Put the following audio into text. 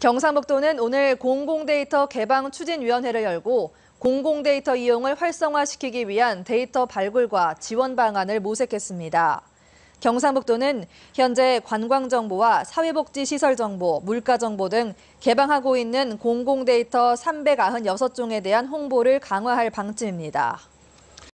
경상북도는 오늘 공공데이터 개방 추진위원회를 열고 공공데이터 이용을 활성화시키기 위한 데이터 발굴과 지원 방안을 모색했습니다. 경상북도는 현재 관광정보와 사회복지시설정보, 물가정보 등 개방하고 있는 공공데이터 396종에 대한 홍보를 강화할 방침입니다.